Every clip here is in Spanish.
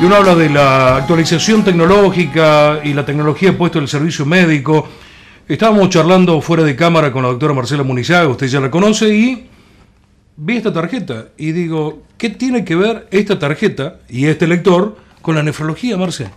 Y uno habla de la actualización tecnológica y la tecnología puesta en el servicio médico. Estábamos charlando fuera de cámara con la doctora Marcela Munizaga, usted ya la conoce, y vi esta tarjeta y digo, ¿qué tiene que ver esta tarjeta y este lector con la nefrología, Marcela?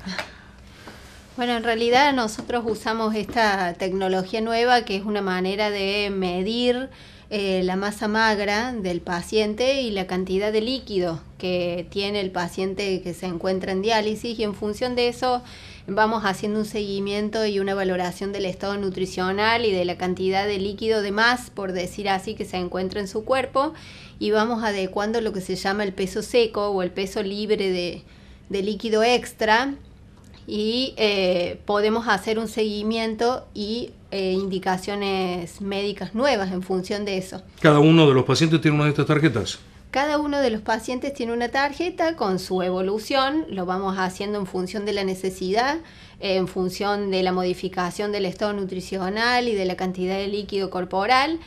Bueno, en realidad nosotros usamos esta tecnología nueva que es una manera de medir eh, la masa magra del paciente y la cantidad de líquido que tiene el paciente que se encuentra en diálisis y en función de eso vamos haciendo un seguimiento y una valoración del estado nutricional y de la cantidad de líquido de más, por decir así, que se encuentra en su cuerpo y vamos adecuando lo que se llama el peso seco o el peso libre de líquido extra y eh, podemos hacer un seguimiento y eh, indicaciones médicas nuevas en función de eso. ¿Cada uno de los pacientes tiene una de estas tarjetas? Cada uno de los pacientes tiene una tarjeta con su evolución, lo vamos haciendo en función de la necesidad, en función de la modificación del estado nutricional y de la cantidad de líquido corporal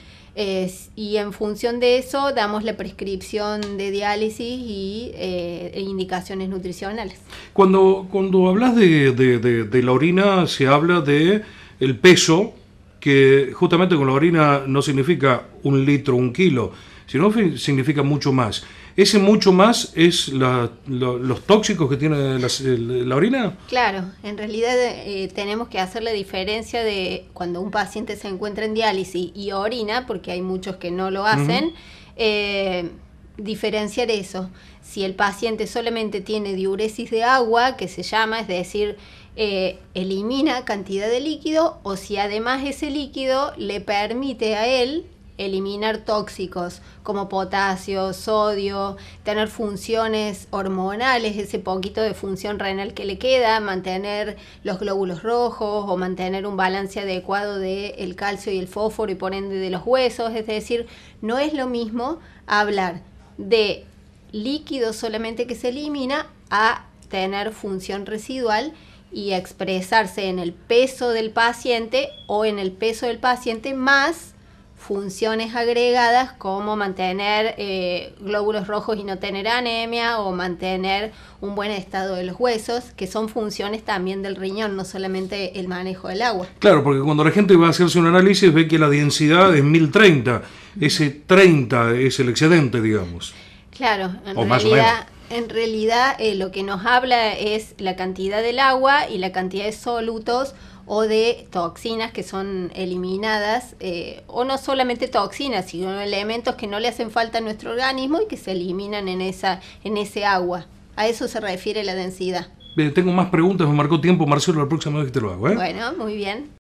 y en función de eso damos la prescripción de diálisis y eh, e indicaciones nutricionales. Cuando, cuando hablas de, de, la orina se habla de el peso, que justamente con la orina no significa un litro, un kilo, no, significa mucho más. ¿Ese mucho más es los tóxicos que tiene la, orina? Claro, en realidad eh, tenemos que hacer la diferencia de cuando un paciente se encuentra en diálisis y orina, porque hay muchos que no lo hacen, eh, diferenciar eso. Si el paciente solamente tiene diuresis de agua, que se llama, es decir, eh, elimina cantidad de líquido, o si además ese líquido le permite a él eliminar tóxicos como potasio, sodio, tener funciones hormonales, ese poquito de función renal que le queda, mantener los glóbulos rojos o mantener un balance adecuado del calcio y el fósforo y por ende de los huesos. Es decir, no es lo mismo hablar de líquido solamente que se elimina a tener función residual y expresarse en el peso del paciente o en el peso del paciente más funciones agregadas como mantener eh, glóbulos rojos y no tener anemia o mantener un buen estado de los huesos, que son funciones también del riñón, no solamente el manejo del agua. Claro, porque cuando la gente va a hacerse un análisis ve que la densidad es 1030, ese 30 es el excedente, digamos. Claro, en o realidad, en realidad eh, lo que nos habla es la cantidad del agua y la cantidad de solutos o de toxinas que son eliminadas, eh, o no solamente toxinas, sino elementos que no le hacen falta a nuestro organismo y que se eliminan en, esa, en ese agua. A eso se refiere la densidad. tengo más preguntas, me marcó tiempo, Marcelo, la próxima vez que te lo hago. ¿eh? Bueno, muy bien.